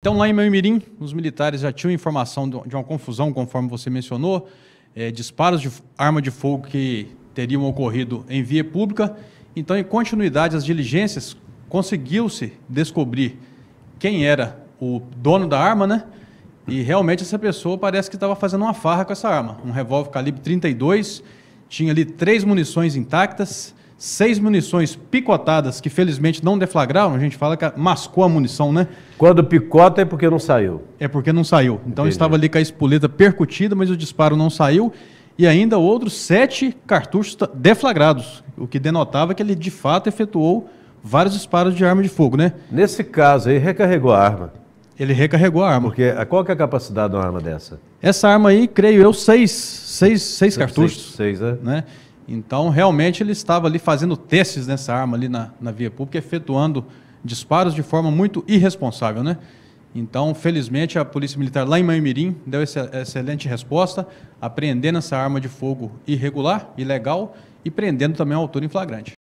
Então, lá em Meio-Mirim, os militares já tinham informação de uma confusão, conforme você mencionou, é, disparos de arma de fogo que teriam ocorrido em via pública. Então, em continuidade às diligências, conseguiu-se descobrir quem era o dono da arma, né? E realmente essa pessoa parece que estava fazendo uma farra com essa arma. Um revólver calibre 32, tinha ali três munições intactas, seis munições picotadas que felizmente não deflagraram, a gente fala que mascou a munição, né? Quando picota é porque não saiu. É porque não saiu. Então Entendi. estava ali com a espoleta percutida, mas o disparo não saiu. E ainda outros sete cartuchos deflagrados, o que denotava que ele de fato efetuou vários disparos de arma de fogo, né? Nesse caso aí, recarregou a arma. Ele recarregou a arma. Porque ah, qual que é a capacidade de uma arma dessa? Essa arma aí, creio eu, seis, seis, seis cartuchos. Seis, seis é. né? né? Então, realmente, ele estava ali fazendo testes nessa arma ali na, na via pública, efetuando disparos de forma muito irresponsável, né? Então, felizmente, a Polícia Militar lá em Manhumirim deu essa excelente resposta, apreendendo essa arma de fogo irregular, ilegal, e prendendo também o autor em flagrante.